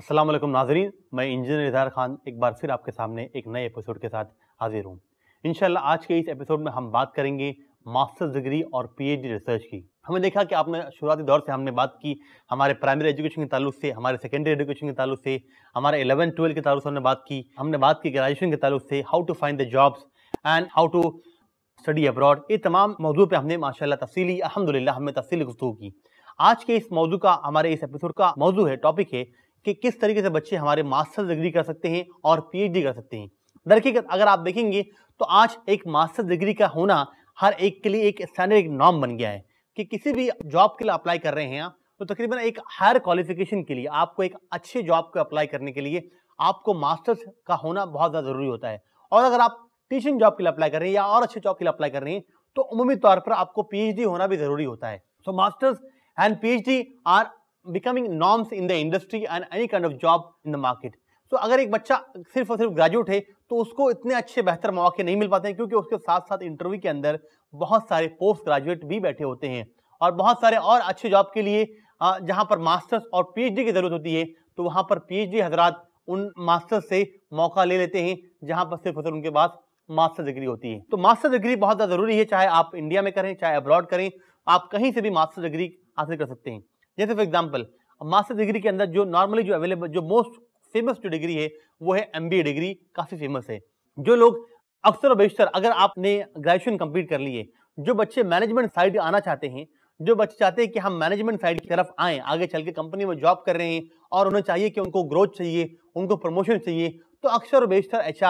असलम नाजरीन मैं इंजीनियर इजहार खान एक बार फिर आपके सामने एक नए एपिसोड के साथ हाजिर हूँ इन आज के इस एपिसोड में हम बात करेंगे मास्टर्स डिग्री और पीएचडी रिसर्च की हमने देखा कि आपने शुरुआती दौर से हमने बात की हमारे प्राइमरी एजुकेशन के ताल्लुक से हमारे सेकेंडरी एजुकेशन के तलुक़ से हमारे एलेवन ट्वेल्व के ताल्लुक से हमने बात की हमने बात की ग्रेजुएशन के तालु से how to find the jobs and how to study abroad ये तमाम मौजू पर हमने माशाला तफसीली अलहमदिल्ला हमने तफसली गुस्तु की आज के इस मौजू का हमारे इस एपिसोड का मौजू है टॉपिक है कि किस तरीके से बच्चे हमारे मास्टर्स डिग्री कर सकते हैं और पीएचडी कर सकते हैं दरअसल अगर आप देखेंगे तो आज एक मास्टर्स डिग्री का होना हर एक के लिए एक स्टैंडर्ड एक नॉर्म बन गया है कि किसी भी जॉब के लिए अप्लाई कर रहे हैं आप तो तकरीबन एक हायर क्वालिफिकेशन के लिए आपको एक अच्छे जॉब को अप्लाई करने के लिए आपको मास्टर्स का होना बहुत ज़्यादा ज़रूरी होता है और अगर आप टीचिंग जॉब के लिए अप्लाई कर रहे हैं या और अच्छे जॉब के लिए अप्लाई कर रहे हैं तो उमूमी तौर पर आपको पीएचडी होना भी ज़रूरी होता है so masters and PhD are becoming norms in the industry and any kind of job in the market तो अगर एक बच्चा सिर्फ और सिर्फ ग्रेजुएट है तो उसको इतने अच्छे बेहतर मौके नहीं मिल पाते हैं क्योंकि उसके साथ साथ इंटरव्यू के अंदर बहुत सारे पोस्ट ग्रेजुएट भी बैठे होते हैं और बहुत सारे और अच्छे जॉब के लिए जहाँ पर मास्टर्स और पीएचडी की ज़रूरत होती है तो वहाँ पर पीएचडी हजरात उन मास्टर्स से मौका ले लेते हैं जहाँ पर सिर्फ और सिर्फ उनके पास मास्टर डिग्री होती है तो मास्टर डिग्री बहुत ज़्यादा ज़रूरी है चाहे आप इंडिया में करें चाहे अब्रॉड करें आप कहीं से भी मास्टर डिग्री हासिल कर सकते हैं जैसे फॉर एग्जाम्पल मास्टर डिग्री के अंदर जो नॉर्मली जो अवेलेबल जो मोस्ट फेमस जो डिग्री है वो है एम डिग्री काफ़ी फेमस है जो लोग अक्सर और बेशतर अगर आपने ग्रेजुएशन कंप्लीट कर लिए जो बच्चे मैनेजमेंट साइड आना चाहते हैं जो बच्चे चाहते हैं कि हम मैनेजमेंट साइड की तरफ आए आगे चल के कंपनी में जॉब कर रहे हैं और उन्हें चाहिए कि उनको ग्रोथ चाहिए उनको प्रमोशन चाहिए तो अक्सर और बेशतर एच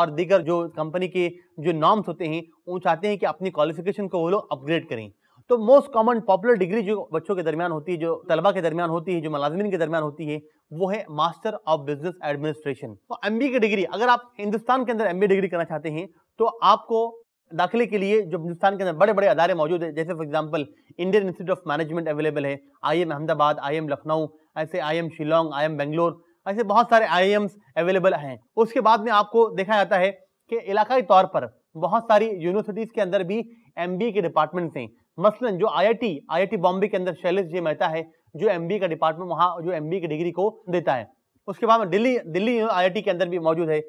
और दीगर जो कंपनी के जो नॉर्म्स होते हैं वो चाहते हैं कि अपनी क्वालिफिकेशन को वो लोग अपग्रेड करें तो मोस्ट कॉमन पॉपुलर डिग्री जो बच्चों के दरमियान होती है जो तलबा के दरमियान होती है जो मुलाजमिन के दरमियान होती है वो है मास्टर ऑफ बिजनेस एडमिनिस्ट्रेशन तो एम की डिग्री अगर आप हिंदुस्तान के अंदर एम डिग्री करना चाहते हैं तो आपको दाखिले के लिए जो हिंदुस्तान के अंदर बड़े बड़े अदारे मौजूद है जैसे for example Indian Institute of Management available है I M Ahmedabad I M Lucknow ऐसे I M Shillong I M Bangalore ऐसे बहुत सारे आई अवेलेबल हैं उसके बाद में आपको देखा जाता है कि इलाकाई तौर पर बहुत सारी यूनिवर्सिटीज़ के अंदर भी एम के डिपार्टमेंट्स हैं मसलन जो आईआईटी आईआईटी बॉम्बे के अंदर शैलेश जी मेहता है जो एमबीए का डिपार्टमेंट वहाँ जो एमबीए की डिग्री को देता है उसके बाद दिल्ली दिल्ली आईआईटी के अंदर भी मौजूद है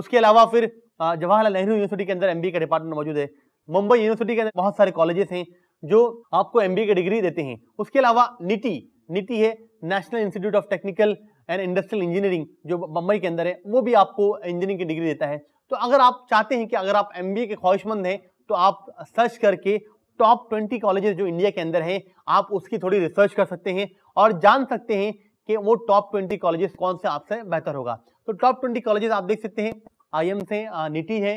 उसके अलावा फिर जवाहरलाल नेहरू यूनिवर्सिटी के अंदर एम का डिपार्टमेंट मौजूद है मुंबई यूनिवर्सिटी के अंदर बहुत सारे कॉलेजेस हैं जो आपको एम की डिग्री देते हैं उसके अलावा नीति नीति है National Institute of Technical and Industrial Engineering जो बम्बई के अंदर है वो भी आपको इंजीनियरिंग की डिग्री देता है तो अगर आप चाहते हैं कि अगर आप एम के ख्वाहिशमंद हैं तो आप सर्च करके टॉप ट्वेंटी कॉलेजेस जो इंडिया के अंदर हैं आप उसकी थोड़ी रिसर्च कर सकते हैं और जान सकते हैं कि वो टॉप ट्वेंटी कॉलेजेस कौन से आपसे बेहतर होगा तो टॉप ट्वेंटी कॉलेजेस आप देख सकते हैं आई से निटी है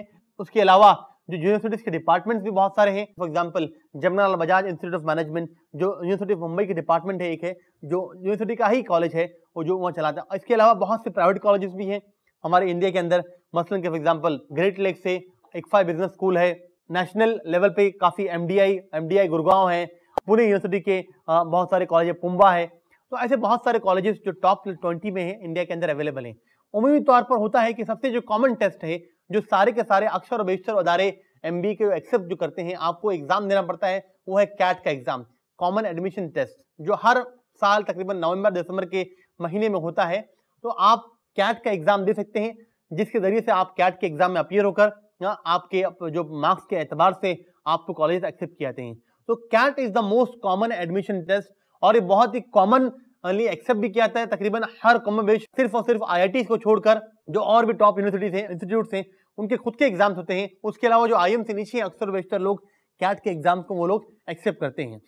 उसके अलावा जो यूनिवर्सिटीज के डिपार्टमेंट्स भी बहुत सारे हैं for example Jamnalal Bajaj institute of management जो यूनिवर्सिटी ऑफ मुंबई के डिपार्टमेंट है एक है जो यूनिवर्सिटी का ही कॉलेज है वो जो वहाँ चलाता है इसके अलावा बहुत से प्राइवेट कॉलेजेस भी हैं हमारे इंडिया के अंदर मसलन के फॉर एग्जाम्पल ग्रेट लेक से एक फाइव बिजनेस स्कूल है नेशनल लेवल पे काफ़ी एम डी आई गुड़गांव है पुणे यूनिवर्सिटी के बहुत सारे कॉलेज पुम्बा है तो ऐसे बहुत सारे कॉलेजेस जो टॉप ट्वेंटी में हैं इंडिया के अंदर अवेलेबल हैं उमूमी तौर पर होता है कि सबसे जो कॉमन टेस्ट है जो सारे के सारे अक्षर और बेशर अदारे एम के एक्सेप्ट जो करते हैं आपको एग्जाम देना पड़ता है वो है कैट का एग्जाम कॉमन एडमिशन टेस्ट जो हर साल तकरीबन नवंबर दिसंबर के महीने में होता है तो आप कैट का एग्जाम दे सकते हैं जिसके जरिए से आप कैट के एग्जाम में अपियर होकर या आपके जो मार्क्स के एतबार से आपको कॉलेज एक्सेप्ट किया जाते हैं तो CAT is the most common admission test और ये बहुत ही कॉमन एक्सेप्ट भी किया जाता है तकरीबन हर कॉमन बेच सिर्फ और सिर्फ आई को छोड़कर जो और भी टॉप यूनिवर्सिटीज हैं इंस्टीट्यूट हैं उनके खुद के एग्जाम्स होते हैं उसके अलावा जो आई से नीचे अक्सर बेशतर लोग कैट के एग्जाम्स को वो लोग एक्सेप्ट करते हैं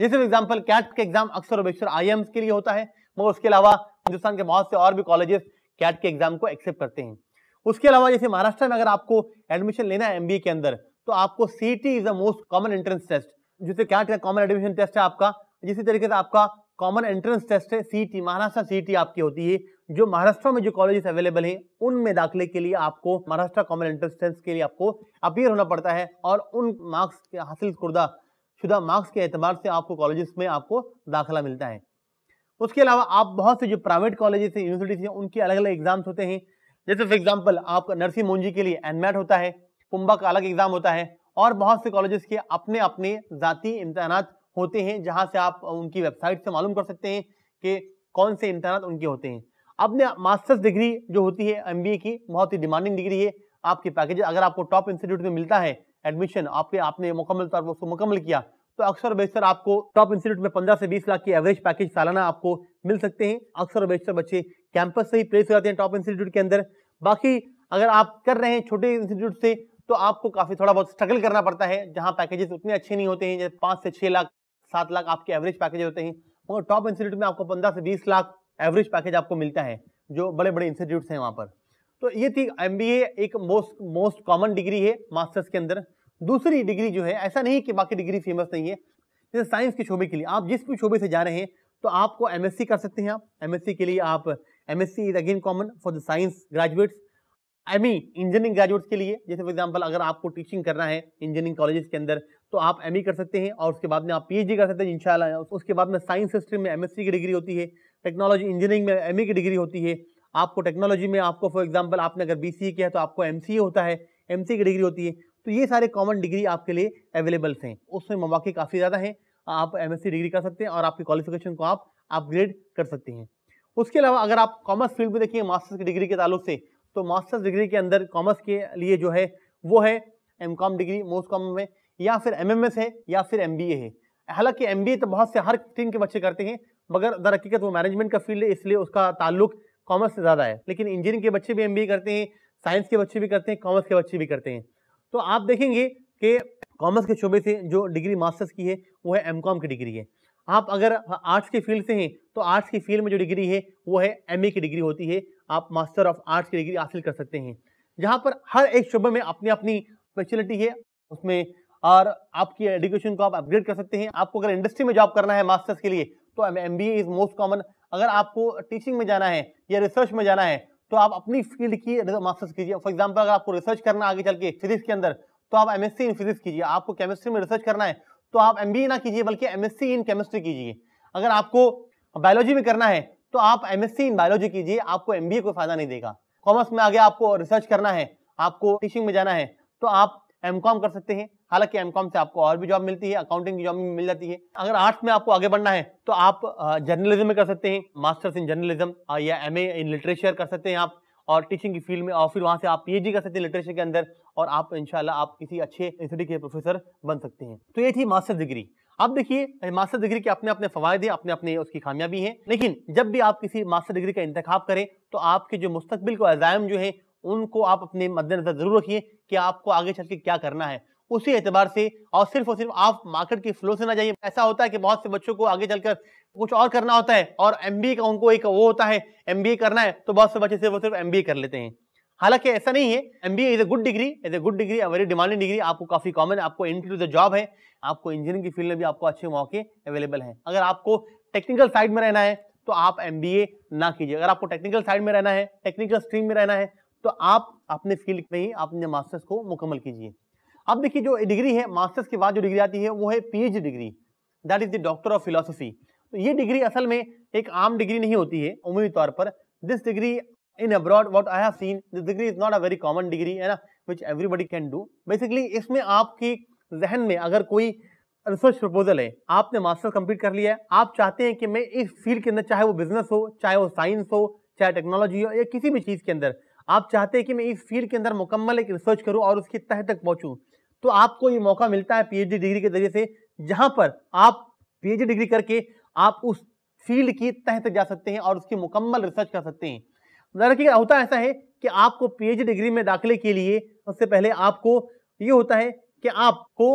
जैसे फॉर एग्जाम्पल कैट के एग्जाम अक्सर बेशतर आई के लिए होता है मगर उसके अलावा हिंदुस्तान के बहुत से और भी कॉलेजेस कैट के एग्जाम को एक्सेप्ट करते हैं उसके अलावा जैसे महाराष्ट्र में अगर आपको एडमिशन लेना है एम के अंदर तो आपको C T is the most common entrance test जिसे क्या कहते हैं कॉमन एडमिशन टेस्ट है आपका जिसी तरीके से आपका कॉमन एंट्रेंस टेस्ट है C T Maharashtra C T आपकी होती है जो महाराष्ट्र में जो कॉलेजेस अवेलेबल हैं उनमें दाखिले के लिए आपको महाराष्ट्र कॉमन एंट्रेंस टेस्ट के लिए आपको अपीयर होना पड़ता है और उन मार्क्स के हासिल करदा शुदा मार्क्स के एतबार से आपको कॉलेजेस में आपको दाखिला मिलता है उसके अलावा आप बहुत से जो प्राइवेट कॉलेजेस हैं यूनिवर्सिटीज हैं उनके अलग अलग एग्जाम्स होते हैं जैसे फॉर एग्जाम्पल आपका नर्सिंग मोन्जी के लिए एनमेट होता है कुंभा का अलग एग्जाम होता है और बहुत से कॉलेजेस के अपने अपने ज़ाती इम्तहान होते हैं जहाँ से आप उनकी वेबसाइट से मालूम कर सकते हैं कि कौन से इम्तहान उनके होते हैं अपने मास्टर्स डिग्री जो होती है एम की बहुत ही डिमांडिंग डिग्री है आपके पैकेज अगर आपको टॉप इंस्टीट्यूट में मिलता है एडमिशन आपके आपने मुकम्मल तौर पर उसको मुकम्मल किया तो अक्सर बेशतर आपको टॉप इंस्टीट्यूट में 15 से 20 लाख की एवरेज पैकेज सालाना आपको मिल सकते हैं अक्सर बेशतर बच्चे कैंपस से ही प्लेस कराते हैं टॉप इंस्टीट्यूट के अंदर बाकी अगर आप कर रहे हैं छोटे इंस्टीट्यूट से तो आपको काफ़ी थोड़ा बहुत स्ट्रगल करना पड़ता है जहाँ पैकेजेस उतने अच्छे नहीं होते हैं जैसे पाँच से छः लाख सात लाख आपके एवरेज पैकेज होते हैं मगर टॉप इंस्टीट्यूट में आपको पंद्रह से बीस लाख एवरेज पैकेज आपको मिलता है जो बड़े बड़े इंस्टीट्यूट्स हैं वहाँ पर तो ये थी एम एक मोस्ट मोस्ट कॉमन डिग्री है मास्टर्स के अंदर दूसरी डिग्री जो है ऐसा नहीं कि बाकी डिग्री फेमस नहीं है जैसे साइंस के शोबे के लिए आप जिस भी शोबे से जा रहे हैं तो आपको एमएससी कर सकते हैं आप एमएससी के लिए आप MSc is again common for the science graduates M E engineering graduates के लिए जैसे फॉर एग्जांपल अगर आपको टीचिंग करना है इंजीनियरिंग कॉलेजेस के अंदर तो आप एम e कर सकते हैं और उसके बाद में आप पी कर सकते हैं इनशाला उसके बाद में साइंस स्ट्रीम में एम की डिग्री होती है टेक्नोलॉजी इंजीनियरिंग में एम e की डिग्री होती है आपको टेक्नोलॉजी में आपको फॉर एग्जाम्पल आपने अगर बी किया है तो आपको एम होता है एम की डिग्री होती है तो ये सारे कॉमन डिग्री आपके लिए अवेलेबल्स हैं उसमें मौाक़े काफ़ी ज़्यादा हैं आप एम डिग्री कर सकते हैं और आपकी क्वालिफिकेशन को आप अपग्रेड कर सकते हैं उसके अलावा अगर आप कॉमर्स फील्ड में देखिए मास्टर्स की डिग्री के तालुक से तो मास्टर्स डिग्री के अंदर कॉमर्स के लिए जो है वो है M com degree most common में या फिर एम एम एस है या फिर एम बी ए है हालांकि एम बी ए तो बहुत से हर टीम के बच्चे करते हैं मगर दर हकीकत वो मैनेजमेंट का फील्ड है इसलिए उसका ताल्लुक कॉमर्स से ज़्यादा है लेकिन इंजीनियरिंग के बच्चे भी एम बी ए करते हैं साइंस के बच्चे भी करते हैं कॉमर्स के बच्चे भी करते हैं तो आप देखेंगे कि कॉमर्स के शोबे से जो डिग्री मास्टर्स की है वो है एम की डिग्री है आप अगर आर्ट्स के फील्ड से हैं तो आर्ट्स की फील्ड में जो डिग्री है वो है एम की डिग्री होती है आप मास्टर ऑफ आर्ट्स की डिग्री हासिल कर सकते हैं जहाँ पर हर एक शुभ में अपनी अपनी स्पेशलिटी है उसमें और आपकी एडुकेशन को आप अपग्रेड कर सकते हैं आपको अगर इंडस्ट्री में जॉब करना है मास्टर्स के लिए तो M B is most common अगर आपको टीचिंग में जाना है या रिसर्च में जाना है तो आप अपनी फील्ड की मास्टर्स कीजिए फॉर एग्जाम्पल अगर आपको रिसर्च करना आगे चल के फिजिक्स के अंदर तो आप एमएससी इन फिजिक्स कीजिए आपको केमिस्ट्री में रिसर्च करना है तो आप एम ना कीजिए बल्कि एम इन केमिस्ट्री कीजिए अगर आपको बायोलॉजी में करना है तो आप एम इन बायोलॉजी कीजिए आपको एम कोई फायदा नहीं देगा कॉमर्स में आगे आपको रिसर्च करना है आपको टीचिंग में जाना है तो आप एम कर सकते हैं हालांकि एम से आपको और भी जॉब मिलती है अकाउंटिंग की जॉब भी मिल जाती है अगर आर्ट्स में आपको आगे बढ़ना है तो आप जर्नलिज्म में कर सकते हैं मास्टर्स इन जर्नलिज्म या एम इन लिटरेचर कर सकते हैं आप और टीचिंग की फील्ड में और फिर वहाँ से आप पी कर सकते हैं लिटरेचर के अंदर और आप इनशाला आप किसी अच्छे यूनिवर्सिटी के प्रोफेसर बन सकते हैं तो ये थी मास्टर डिग्री अब देखिए मास्टर डिग्री के अपने अपने फायदे अपने अपने उसकी खामियाबी हैं लेकिन जब भी आप किसी मास्टर डिग्री का इंतख्या करें तो आपके जो मुस्तबिल को अजायम जो है उनको आप अपने मद्देनजर जरूर रखिए कि आपको आगे चल के क्या करना है उसी एतबार से और सिर्फ और सिर्फ आप मार्केट के फ्लो से ना जाइए ऐसा होता है कि बहुत से बच्चों को आगे चलकर कुछ और करना होता है और एम का उनको एक वो होता है एम करना है तो बहुत से बच्चे सिर्फ और सिर्फ एम कर लेते हैं हालांकि ऐसा नहीं है M B is a good degree is a good degree a very demanding degree आपको काफ़ी कॉमन आपको एंट्री टू द जॉब है आपको इंजीनियरिंग की फील्ड में भी आपको अच्छे मौके अवेलेबल हैं अगर आपको टेक्निकल साइड में रहना है तो आप एम ना कीजिए अगर आपको टेक्निकल साइड में रहना है टेक्निकल स्ट्रीम में रहना है तो आप अपने फील्ड में ही अपने मास्टर्स को मुकम्मल कीजिए अब देखिए जो डिग्री है मास्टर्स के बाद जो डिग्री आती है वो है PhD degree that is the doctor of philosophy तो ये डिग्री असल में एक आम डिग्री नहीं होती है उमूमी तौर पर this degree in abroad what I have seen this degree is not a very common degree है ना which everybody can do basically इसमें आपकी जहन में अगर कोई रिसर्च प्रपोजल है आपने मास्टर्स कंप्लीट कर लिया है आप चाहते हैं कि मैं इस फील्ड के अंदर चाहे वो बिजनेस हो चाहे वो साइंस हो चाहे टेक्नोलॉजी हो या किसी भी चीज़ के अंदर आप चाहते हैं कि मैं इस फील्ड के अंदर मुकम्मल एक रिसर्च करूँ और उसकी तह तक पहुँचूँ तो आपको ये मौका मिलता है पीएचडी डिग्री के जरिए से जहां पर आप पीएचडी डिग्री करके आप उस फील्ड की तह तक जा सकते हैं और उसकी मुकम्मल रिसर्च कर सकते हैं दरअसल का होता ऐसा है कि आपको पीएचडी डिग्री में दाखिले के लिए सबसे पहले आपको ये होता है कि आपको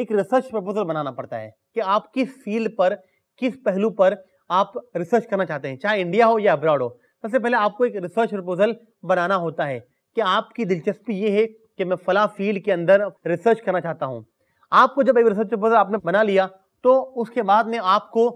एक रिसर्च प्रपोजल बनाना पड़ता है कि आप किस फील्ड पर किस पहलू पर आप रिसर्च करना चाहते हैं चाहे इंडिया हो या अब्रॉड हो सबसे पहले आपको एक रिसर्च प्रपोजल बनाना होता है कि आपकी दिलचस्पी ये है कि मैं फला फील्ड के अंदर रिसर्च करना चाहता हूँ आपको जब एक रिसर्च प्रोफेसर आपने बना लिया तो उसके बाद में आपको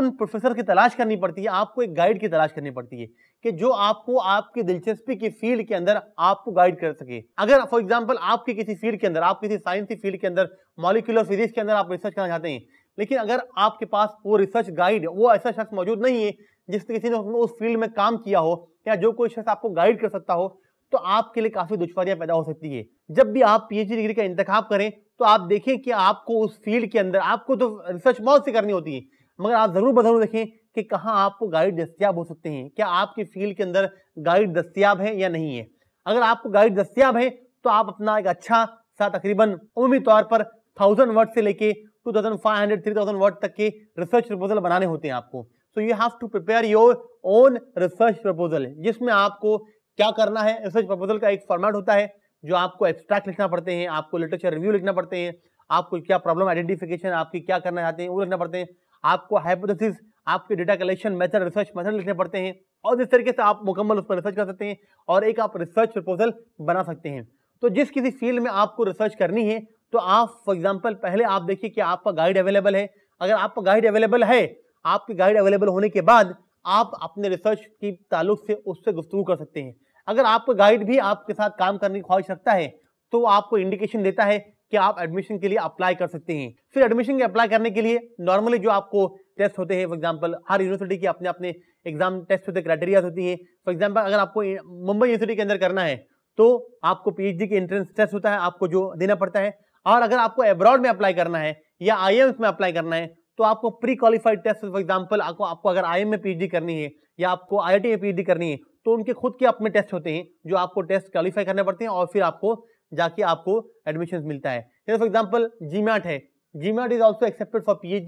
उन प्रोफेसर की तलाश करनी पड़ती है आपको एक गाइड की तलाश करनी पड़ती है कि जो आपको आपकी दिलचस्पी की फील्ड के अंदर आपको गाइड कर सके अगर फॉर एग्जाम्पल आपकी किसी फील्ड के अंदर आप किसी साइंस की फील्ड के अंदर मॉलिकुलर फिजिक्स के अंदर आप रिसर्च करना चाहते हैं लेकिन अगर आपके पास वो रिसर्च गाइड वो ऐसा शख्स मौजूद नहीं है जिस किसी ने उस फील्ड में काम किया हो या जो कोई शख्स आपको गाइड कर सकता हो तो आपके लिए काफ़ी दुश्वारियाँ पैदा हो सकती है जब भी आप पीएचडी डिग्री का इंतखब करें तो आप देखें कि आपको उस फील्ड के अंदर आपको तो रिसर्च बहुत सी करनी होती है मगर आप ज़रूर बज़रूर देखें कि कहाँ आपको गाइड दस्तियाब हो सकते हैं क्या आपके फील्ड के अंदर गाइड दस्तियाब है या नहीं है अगर आपको गाइड दस्तियाब है तो आप अपना एक अच्छा सा तकरीबन उमूमी तौर पर थाउजेंड वर्ड से लेके two thousand five hundred three thousand word तक के रिसर्च प्रपोजल बनाने होते हैं आपको so you have to prepare your own research proposal जिसमें आपको क्या करना है रिसर्च प्रपोजल का एक फॉर्मेट होता है जो आपको एब्स्ट्रैक्ट लिखना पड़ते हैं आपको लिटरेचर रिव्यू लिखना पड़ते हैं आपको क्या प्रॉब्लम आइडेंटिफिकेशन आपकी क्या करना चाहते हैं वो लिखना पड़ते हैं आपको हाइपोथेसिस आपके data collection method research method लिखने पड़ते हैं और जिस तरीके से आप मुकम्मल उस पर रिसर्च कर सकते हैं और एक आप रिसर्च प्रपोजल बना सकते हैं तो जिस किसी फील्ड में आपको रिसर्च करनी है तो आप फॉर एग्जाम्पल पहले आप देखिए कि आपका गाइड अवेलेबल है अगर आपका गाइड अवेलेबल है आपकी गाइड अवेलेबल होने के बाद आप अपने रिसर्च की ताल्लुक से उससे गुफ्तु कर सकते हैं अगर आपका गाइड भी आपके साथ काम करने की ख्वाहिश रखता है तो आपको इंडिकेशन देता है कि आप एडमिशन के लिए अप्लाई कर सकते हैं फिर एडमिशन के अप्लाई करने के लिए नॉर्मली जो आपको टेस्ट होते हैं फॉर एग्जाम्पल हर यूनिवर्सिटी के अपने अपने एग्जाम टेस्ट होते क्राइटेरियाज होती हैं फॉर एग्जाम्पल अगर आपको मुंबई यूनिवर्सिटी के अंदर करना है तो आपको पी के एंट्रेंस टेस्ट होता है आपको जो देना पड़ता है और अगर आपको एब्रॉड में अप्लाई करना है या आई में अप्लाई करना है तो आपको pre qualified test for example आपको आपको अगर आई में पीएचडी करनी है या आपको आई में पीएचडी करनी है तो उनके खुद के अपने टेस्ट होते हैं जो आपको टेस्ट क्वालिफाई करने पड़ते हैं और फिर आपको जाके आपको एडमिशन मिलता है जैसे फॉर एग्जाम्पल जीमैट है GMAT is also accepted for P H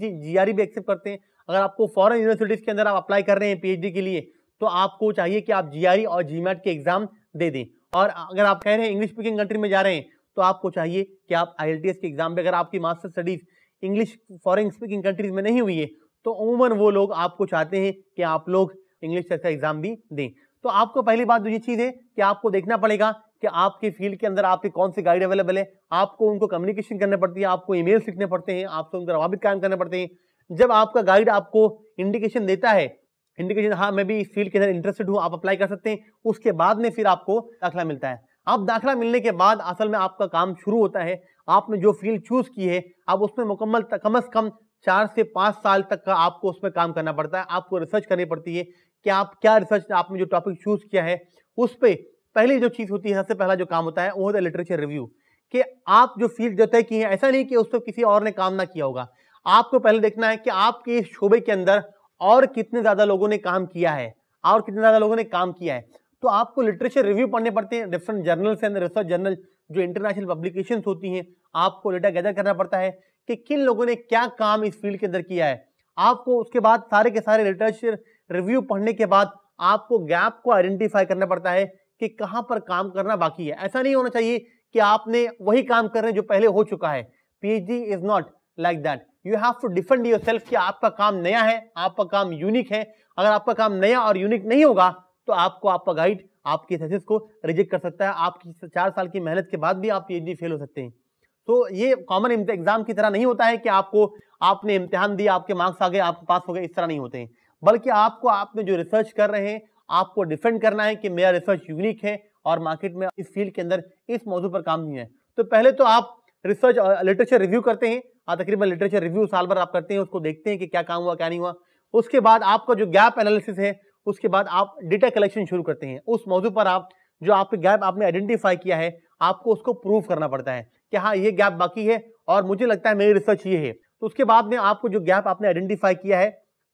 भी एक्सेप्ट करते हैं अगर आपको फॉरन यूनिवर्सिटीज के अंदर आप अप्लाई कर रहे हैं पी के लिए तो आपको चाहिए कि आप जी e और जी के एग्जाम दे दें और अगर आप कह रहे हैं इंग्लिश स्पीकिंग कंट्री में जा रहे हैं तो आपको चाहिए कि आप आई के एग्जाम में अगर आपकी master studies English foreign speaking countries में नहीं हुई है तो अमूमन वो लोग आपको चाहते हैं कि आप लोग इंग्लिश का एग्जाम भी दें तो आपको पहली बात दूसरी तो ये चीज़ है कि आपको देखना पड़ेगा कि आपके फील्ड के अंदर आपके कौन से गाइड अवेलेबल है आपको उनको कम्युनिकेशन करने पड़ती है आपको ईमेल सीखने पड़ते हैं आपको उनका रवाबित कायम करने पड़ते हैं जब आपका गाइड आपको इंडिकेशन देता है इंडिकेशन हाँ मैं भी इस फील्ड के अंदर इंटरेस्टेड हूँ आप अप्लाई कर सकते हैं उसके बाद में फिर आपको दाखिला मिलता है आप दाखिला मिलने के बाद असल में आपका काम शुरू होता है आपने जो फील्ड चूज की है आप उसमें मुकम्मल कम अज कम चार से पाँच साल तक का आपको उसमें काम करना पड़ता है आपको रिसर्च करनी पड़ती है कि आप क्या रिसर्च आपने जो टॉपिक चूज किया है उस पर पहली जो चीज़ होती है सबसे पहला जो काम होता है वो होता है लिटरेचर रिव्यू कि आप जो फील्ड जो तय की है ऐसा नहीं कि उस पर किसी और ने काम ना किया होगा आपको पहले देखना है कि आपके इस शोबे के अंदर और कितने ज़्यादा लोगों ने काम किया है और कितने ज़्यादा लोगों ने काम किया है तो आपको लिटरेचर रिव्यू पढ़ने पड़ते हैं different journals and research journal जो इंटरनेशनल पब्लिकेशन होती हैं आपको डेटा गैदर करना पड़ता है कि किन लोगों ने क्या काम इस फील्ड के अंदर किया है आपको उसके बाद सारे के सारे लिटरेचर रिव्यू पढ़ने के बाद आपको गैप को आइडेंटिफाई करना पड़ता है कि कहाँ पर काम करना बाकी है ऐसा नहीं होना चाहिए कि आपने वही काम कर रहे हैं जो पहले हो चुका है P is not like that you have to defend your कि आपका काम नया है आपका काम यूनिक है अगर आपका काम नया और यूनिक नहीं होगा तो आपको आपका गाइड आपकी थीसिस को रिजेक्ट कर सकता है आपकी चार साल की मेहनत के बाद भी आप पी फेल हो सकते हैं तो ये कॉमन एग्जाम की तरह नहीं होता है कि आपको आपने इम्तिहान दिया आपके मार्क्स आ गए आप पास हो गए इस तरह नहीं होते हैं बल्कि आपको आपने जो रिसर्च कर रहे हैं आपको डिफेंड करना है कि मेरा रिसर्च यूनिक है और मार्केट में इस फील्ड के अंदर इस मौजूद पर काम नहीं है तो पहले तो आप रिसर्च लिटरेचर रिव्यू करते हैं तकरीबन लिटरेचर रिव्यू साल भर आप करते हैं उसको देखते हैं कि क्या काम हुआ क्या नहीं हुआ उसके बाद आपका जो गैप एनालिसिस है उसके बाद आप डेटा कलेक्शन शुरू करते हैं उस मौजू पर आप जो आपके गैप आपने आइडेंटिफाई किया है आपको उसको प्रूव करना पड़ता है कि हाँ ये गैप बाकी है और मुझे लगता है मेरी रिसर्च ये है तो उसके बाद में आपको जो गैप आपने आइडेंटिफाई किया है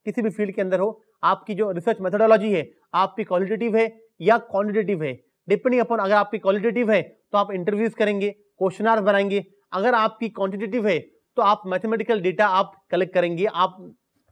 किसी भी फील्ड के अंदर हो आपकी जो रिसर्च मेथोडोलॉजी है आपकी क्वालिटेटिव है या क्वान्टिटेटिव है डिपेंडिंग अपॉन अगर आपकी क्वालिटेटिव है तो आप इंटरव्यूज करेंगे क्वेश्चन बनाएंगे अगर आपकी क्वान्टिटेटिव है तो आप मैथमेटिकल डेटा आप कलेक्ट करेंगे आप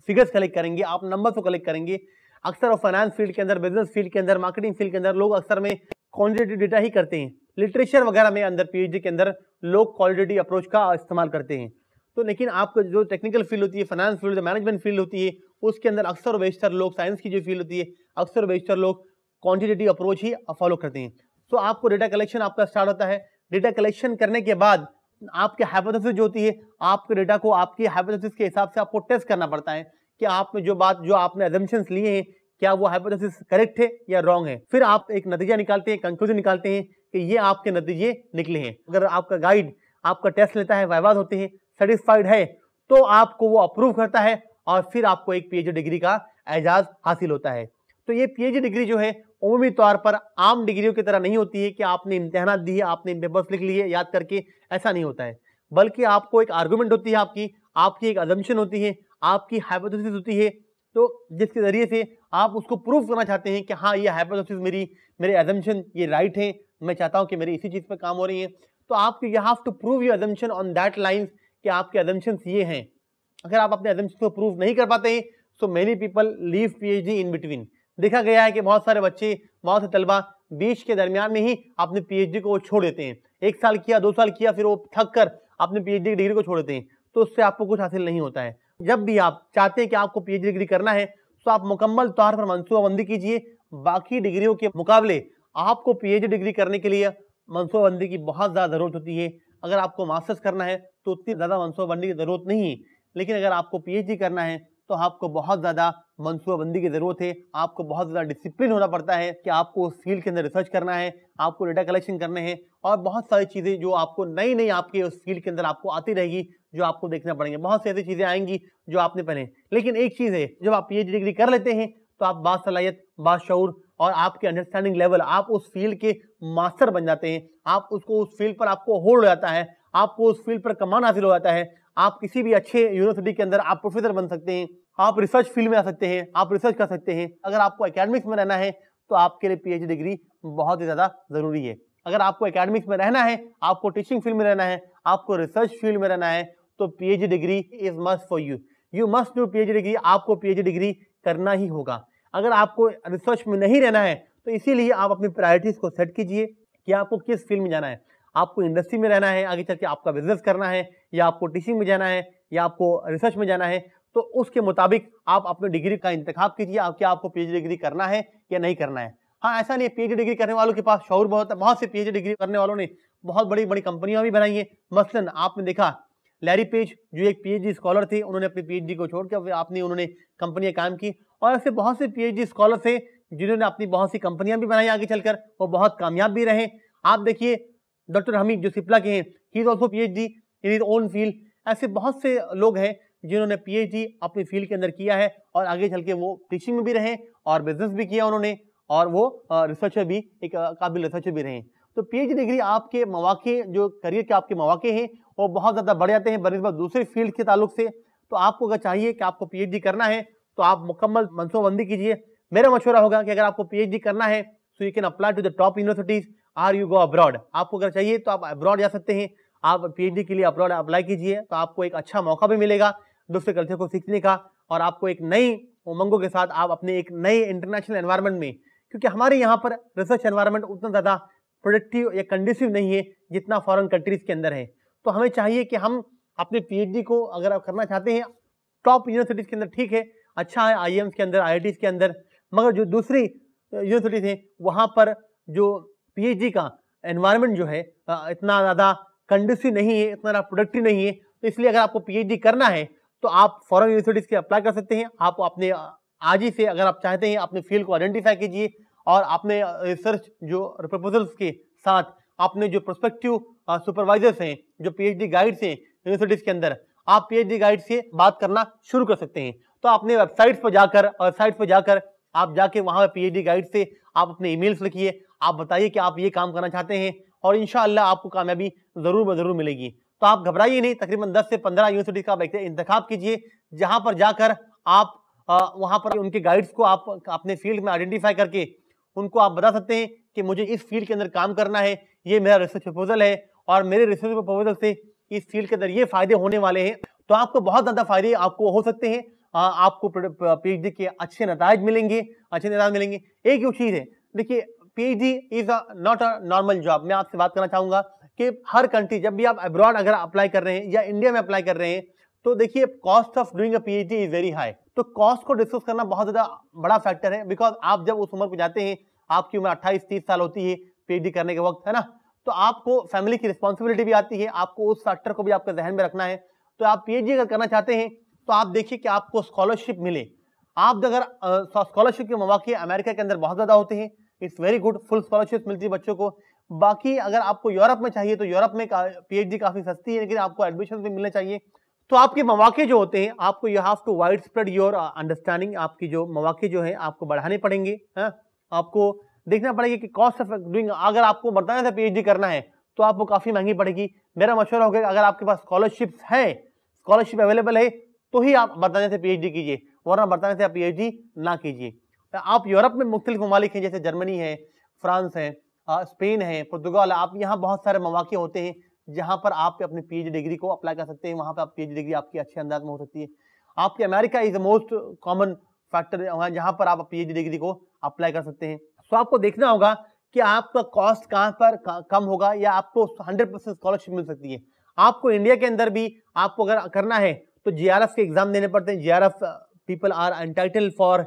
फिगर्स कलेक्ट करेंगे आप नंबर को कलेक्ट करेंगे अक्सर और फाइनेंस फील्ड के अंदर बिजनेस फील्ड के अंदर मार्केटिंग फील्ड के अंदर लोग अक्सर में क्वांटिटेटिव डेटा ही करते हैं लिटरेचर वगैरह में अंदर पी के अंदर लोग क्वालिटेटिव अप्रोच का इस्तेमाल करते हैं तो लेकिन आपको जो टेक्निकल फील्ड होती है फाइनेंस फील्ड मैनेजमेंट फील्ड होती है उसके अंदर अक्सर बेशतर लोग साइंस की जो फील्ड होती है अक्सर बेशतर लोग क्वान्टिटेटिव अप्रोच ही फॉलो करते हैं तो आपको डेटा कलेक्शन आपका स्टार्ट होता है डेटा कलेक्शन करने के बाद आपके हाइपोथेसिस जो होती है आपके डेटा को आपकी हाइपोथेसिस के हिसाब से आपको टेस्ट करना पड़ता है कि आप में जो बात जो आपने एजम्पन्स लिए हैं क्या वो हाइपोथेसिस करेक्ट है या रॉन्ग है फिर आप एक नतीजा निकालते हैं कंक्लूजन निकालते हैं कि ये आपके नतीजे निकले हैं अगर आपका गाइड आपका टेस्ट लेता है वाहवाद होते हैं सेटिस्फाइड है तो आपको वो अप्रूव करता है और फिर आपको एक पी डिग्री का एजाज हासिल होता है तो ये पी डिग्री जो है उमूमी तौर पर आम डिग्रियों की तरह नहीं होती है कि आपने इम्तहाना दी है आपने पेपर्स लिख लिए याद करके ऐसा नहीं होता है बल्कि आपको एक आर्गूमेंट होती है आपकी आपकी एक अजम्पन होती है आपकी हाइपोथेसिस होती है तो जिसके ज़रिए से आप उसको प्रूव करना चाहते हैं कि हाँ ये हाइपोथेसिस मेरी मेरे एजम्पन ये राइट है मैं चाहता हूँ कि मेरी इसी चीज़ पर काम हो रही है तो आपके you have to prove your assumption on that lines कि आपके एजम्पन्स ये हैं अगर आप अपने एजम्पन को प्रूव नहीं कर पाते हैं so many people leave P H D in between देखा गया है कि बहुत सारे बच्चे बहुत से तलबा बीच के दरमियान में ही अपने डी को छोड़ देते हैं एक साल किया दो साल किया फिर वो थक कर अपने डी की डिग्री को छोड़ देते हैं तो उससे आपको कुछ हासिल नहीं होता है जब भी आप चाहते हैं कि आपको पी डिग्री करना है तो आप मुकम्मल तौर पर मनसूबाबंदी कीजिए बाकी डिग्रियों के मुकाबले आपको पी डिग्री करने के लिए मनसूबाबंदी की बहुत ज़्यादा ज़रूरत होती है अगर आपको मास्टर्स करना है तो उतनी ज़्यादा मनसूबाबंदी की ज़रूरत नहीं है लेकिन अगर आपको पी करना है तो आपको बहुत ज़्यादा मनसूबाबंदी की ज़रूरत है आपको बहुत ज़्यादा डिसिप्लिन होना पड़ता है कि आपको उस फील्ड के अंदर रिसर्च करना है आपको डेटा कलेक्शन करने हैं और बहुत सारी चीज़ें जो आपको नई नई आपके उस फील्ड के अंदर आपको आती रहेगी जो आपको देखना पड़ेंगे बहुत सी ऐसी चीज़ें आएंगी जो आपने पहले लेकिन एक चीज़ है जब आप ये डिग्री कर लेते हैं तो आप बासलाहियत बाशूर और आपके अंडरस्टैंडिंग लेवल आप उस फील्ड के मास्टर बन जाते हैं आप उसको उस फील्ड पर आपको होल्ड हो जाता है आपको उस फील्ड पर कमान हासिल हो जाता है आप किसी भी अच्छे यूनिवर्सिटी के अंदर आप प्रोफेसर बन सकते हैं आप रिसर्च फील्ड में आ सकते हैं आप रिसर्च कर सकते हैं अगर आपको एकेडमिक्स में रहना है तो आपके लिए पी डिग्री बहुत ही ज़्यादा ज़रूरी है अगर आपको एकेडमिक्स में रहना है आपको टीचिंग फील्ड में रहना है आपको रिसर्च फील्ड में रहना है तो PhD degree is must for you you must do PhD degree आपको पीएचडी डिग्री करना ही होगा अगर आपको रिसर्च में नहीं रहना है तो इसीलिए आप अपनी प्रायोरिटीज़ को सेट कीजिए कि आपको किस फील्ड में जाना है आपको इंडस्ट्री में रहना है आगे चल के आपका बिजनेस करना है या आपको टीचिंग में जाना है या आपको रिसर्च में जाना है तो उसके मुताबिक आप अपनी डिग्री का इंतखा कीजिए आप क्या आपको पीएचडी डिग्री करना है या नहीं करना है हाँ ऐसा नहीं पीएचडी डिग्री करने वालों के पास शौर बहुत है बहुत से पीएचडी डिग्री करने वालों ने बहुत बड़ी बड़ी कंपनियां भी बनाई हैं मसलन आपने देखा लैरी पेज जो एक पीएचडी स्कॉलर थे उन्होंने अपनी पीएचडी को छोड़कर फिर अपनी उन्होंने कंपनियां काम की और ऐसे बहुत से पीएचडी स्कॉलर थे जिन्होंने अपनी बहुत सी कंपनियां भी बनाई आगे चलकर वो बहुत कामयाब भी रहे आप देखिए डॉक्टर हमीद जो सिप्ला के हैं he is also P H D in his own field ऐसे बहुत से लोग हैं जिन्होंने डी अपनी फील्ड के अंदर किया है और आगे चल के वो टीचिंग में भी रहे और बिजनेस भी किया उन्होंने और वो रिसर्चर भी एक काबिल रिसर्चर भी रहे तो डी डिग्री आपके मौाक़े जो करियर के आपके मौाक़े हैं वो बहुत ज़्यादा बढ़ जाते हैं बनस्बत दूसरी फील्ड के ताल्लुक से तो आपको अगर चाहिए कि आपको पी करना है तो आप मुकम्मल मनसूबबंदी कीजिए मेरा मशवरा होगा कि अगर आपको पी करना है so you can apply to the top universities or you go abroad आपको अगर चाहिए तो आप अब्रॉड जा सकते हैं आप पी के लिए अब्रॉड अप्लाई कीजिए तो आपको एक अच्छा मौका भी मिलेगा दूसरे कल्चर को सीखने का और आपको एक नई उमंगों के साथ आप अपने एक नए इंटरनेशनल एनवायरनमेंट में क्योंकि हमारे यहाँ पर रिसर्च एनवायरनमेंट उतना ज़्यादा प्रोडक्टिव या कंडीसिव नहीं है जितना फॉरेन कंट्रीज़ के अंदर है तो हमें चाहिए कि हम अपने पीएचडी को अगर आप करना चाहते हैं टॉप यूनिवर्सिटीज़ के अंदर ठीक है अच्छा है आई e के अंदर आई के अंदर मगर जो दूसरी यूनिवर्सिटीज़ हैं वहाँ पर जो पी का एनवायरमेंट जो है इतना ज़्यादा कंडसिव नहीं है इतना ज़्यादा प्रोडक्टिव नहीं है तो इसलिए अगर आपको पी करना है तो आप फॉरन यूनिवर्सिटीज़ के अप्लाई कर सकते हैं आप अपने आज ही से अगर आप चाहते हैं अपने फील्ड को आइडेंटिफाई कीजिए और अपने रिसर्च जो प्रपोजल्स के साथ अपने जो प्रोस्पेक्टिव सुपरवाइजर्स हैं जो पीएचडी गाइड्स हैं यूनिवर्सिटीज के अंदर आप पीएचडी गाइड से बात करना शुरू कर सकते हैं तो अपने वेबसाइट्स पर जाकर वेबसाइट्स पर जाकर आप जाके वहाँ पर डी गाइड से आप अपने मेल्स लिखिए आप बताइए कि आप ये काम करना चाहते हैं और शाला आपको कामयाबी ज़रूर ज़रूर मिलेगी तो आप घबराइए नहीं तकरीबन 10 से 15 यूनिवर्सिटी का आप इंतखब कीजिए जहाँ पर जाकर आप वहाँ पर उनके गाइड्स को आप अपने फील्ड में आइडेंटिफाई करके उनको आप बता सकते हैं कि मुझे इस फील्ड के अंदर काम करना है ये मेरा रिसर्च प्रपोजल है और मेरे रिसर्च प्रपोजल से इस फील्ड के अंदर ये फायदे होने वाले हैं तो आपको बहुत ज़्यादा फायदे आपको हो सकते हैं आपको डी के अच्छे नतज मिलेंगे अच्छे नतज मिलेंगे एक ही चीज़ है देखिए P D is a not a normal job मैं आपसे बात करना चाहूँगा कि हर कंट्री जब भी आप अब्रॉड अगर अप्लाई कर रहे हैं या इंडिया में अप्लाई कर रहे हैं तो देखिए cost of doing a D is very high तो कॉस्ट को डिस्कस करना बहुत ज़्यादा बड़ा फैक्टर है बिकॉज आप जब उस उम्र पर जाते हैं आपकी उम्र अट्ठाईस तीस साल होती है डी करने के वक्त है ना तो आपको फैमिली की रिस्पॉन्सिबिलिटी भी आती है आपको उस फैक्टर को भी आपके जहन में रखना है तो आप पीएचडी अगर करना चाहते हैं तो आप देखिए कि आपको स्कॉलरशिप मिले आप अगर स्कॉलरशिप के मौाक़े अमेरिका के अंदर बहुत ज़्यादा होते हैं it's very good full scholarship मिलती है बच्चों को बाकी अगर आपको यूरोप में चाहिए तो यूरोप में पीएचडी काफ़ी सस्ती है लेकिन आपको एडमिशन भी मिलना चाहिए तो आपके मौाक़े जो होते हैं आपको you have to wide spread your understanding आपकी जो मौाक़े जो हैं आपको बढ़ाने पड़ेंगे हैं हाँ? आपको देखना पड़ेगा कि कॉस्ट ऑफ डूइंग अगर आपको बरताना से पीएचडी करना है तो आपको काफ़ी महंगी पड़ेगी मेरा मशवरा होगा अगर आपके पास स्कॉलरशिप्स हैं स्कॉलरशिप अवेलेबल है तो ही आप बरताना से पीएचडी कीजिए वरना बरताना से आप पीएचडी ना कीजिए आप यूरोप में मुख्तलिफ ममालिक हैं जैसे जर्मनी है फ्रांस है स्पेन है पुर्तगाल आप यहाँ बहुत सारे मौाक़े होते हैं जहाँ पर आप अपनी पी डिग्री को अप्लाई कर सकते हैं वहाँ पर आप पी डिग्री आपकी अच्छे अंदाज में हो सकती है आपके America is the most common factor जहाँ पर आप पी डिग्री को अप्लाई कर सकते हैं सो तो आपको देखना होगा कि आपका कॉस्ट कहाँ पर कम होगा या आपको हंड्रेड परसेंट स्कॉलरशिप मिल सकती है आपको इंडिया के अंदर भी आपको अगर करना है तो जे के एग्जाम देने पड़ते हैं जे people are entitled for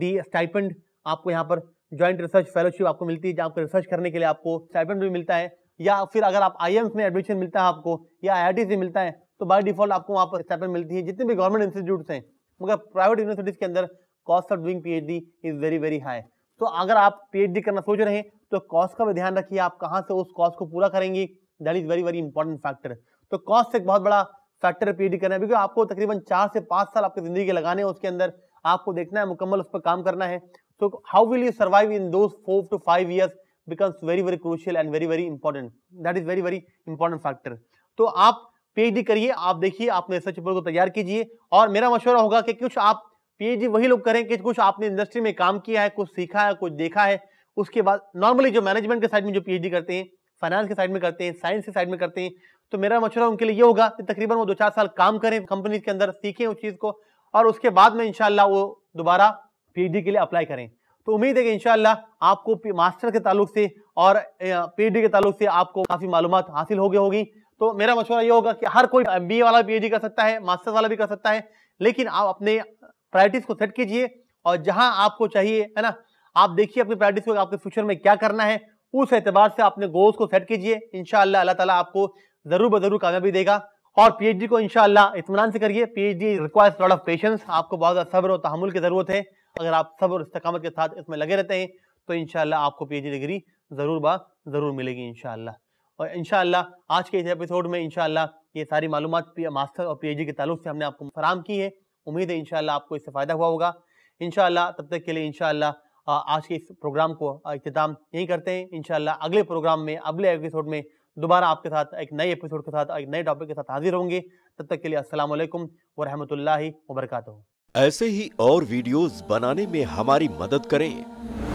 the stipend आपको यहाँ पर ज्वाइंट रिसर्च फेलोशिप आपको मिलती है जहाँ आपको रिसर्च करने के लिए आपको स्टाइपेंड भी मिलता है या फिर अगर आप आई में एडमिशन मिलता है आपको या आई से मिलता है तो बाई डिफॉल्ट आपको वहाँ पर स्टाइपेंड मिलती है जितने भी गवर्नमेंट इंस्टीट्यूट्स हैं मगर प्राइवेट यूनिवर्सिटीज़ के अंदर cost of doing P is very very high तो अगर आप पीएचडी करना सोच रहे हैं तो कॉस्ट का भी ध्यान रखिए आप कहाँ से उस कॉस्ट को पूरा करेंगे that is very very important factor तो कॉस्ट एक बहुत बड़ा फैक्टर पीएचडी करना है क्योंकि आपको तकरीबन चार से पाँच साल आपकी जिंदगी के लगाने हैं उसके अंदर आपको देखना है मुकम्मल उस पर काम करना है तो how will you survive in those four to five years becomes very very crucial and very very important that is very very important factor तो आप पीएचडी करिए आप देखिए अपने रिसर्च पेपर को तैयार कीजिए और मेरा मशवरा होगा कि कुछ आप पीएचडी वही लोग करें कि कुछ आपने इंडस्ट्री में काम किया है कुछ सीखा है कुछ देखा है उसके बाद नॉर्मली जो मैनेजमेंट के साइड में जो पीएचडी करते हैं फाइनेंस के साइड में करते हैं साइंस के साइड में करते हैं तो मेरा मशुरा उनके लिए ये होगा कि तकरीबन वो दो चार साल काम करें कंपनी के अंदर सीखें उस चीज़ को और उसके बाद में इनशाला वो दोबारा पीएचडी के लिए अप्लाई करें तो उम्मीद है कि इनशाला आपको मास्टर के ताल्लुक से और पीएचडी के ताल्लुक से आपको काफ़ी मालूम हासिल हो गई होगी तो मेरा मशुरा ये होगा कि हर कोई एम वाला पी कर सकता है मास्टर्स वाला भी कर सकता है लेकिन आप अपने प्रायोरिटीज को सेट कीजिए और जहां आपको चाहिए है ना आप देखिए अपनी प्रायोरिटीज को आपके फ्यूचर में क्या करना है उस एतबार से अपने गोल्स को सेट कीजिए इनशाला अल्लाह ताला आपको जरूर ब कामयाबी देगा और पीएचडी को इनशाला इतमान से करिए PhD requires lot of patience आपको बहुत ज़्यादा सब्र और तहमुल की ज़रूरत है अगर आप सब्र और इस्तकामत के साथ इसमें लगे रहते हैं तो इनशाला आपको पीएचडी डिग्री ज़रूर बा ज़रूर मिलेगी इनशाला और इनशाला आज के इस एपिसोड में इनशाला ये सारी मालूम मास्टर और पी के तलुक से हमने आपको फराम की है उम्मीद है इनशाला आपको इससे फ़ायदा हुआ होगा इनशाला तब तक के लिए इनशाला आज के इस प्रोग्राम को अख्ताम यहीं करते हैं इनशाला अगले प्रोग्राम में अगले एपिसोड में दोबारा आपके साथ एक नए एपिसोड के साथ एक नए टॉपिक के साथ हाजिर होंगे तब तक के लिए अस्सलाम वरहमल वरहमतुल्लाहि ऐसे ही और वीडियोस बनाने में हमारी मदद करें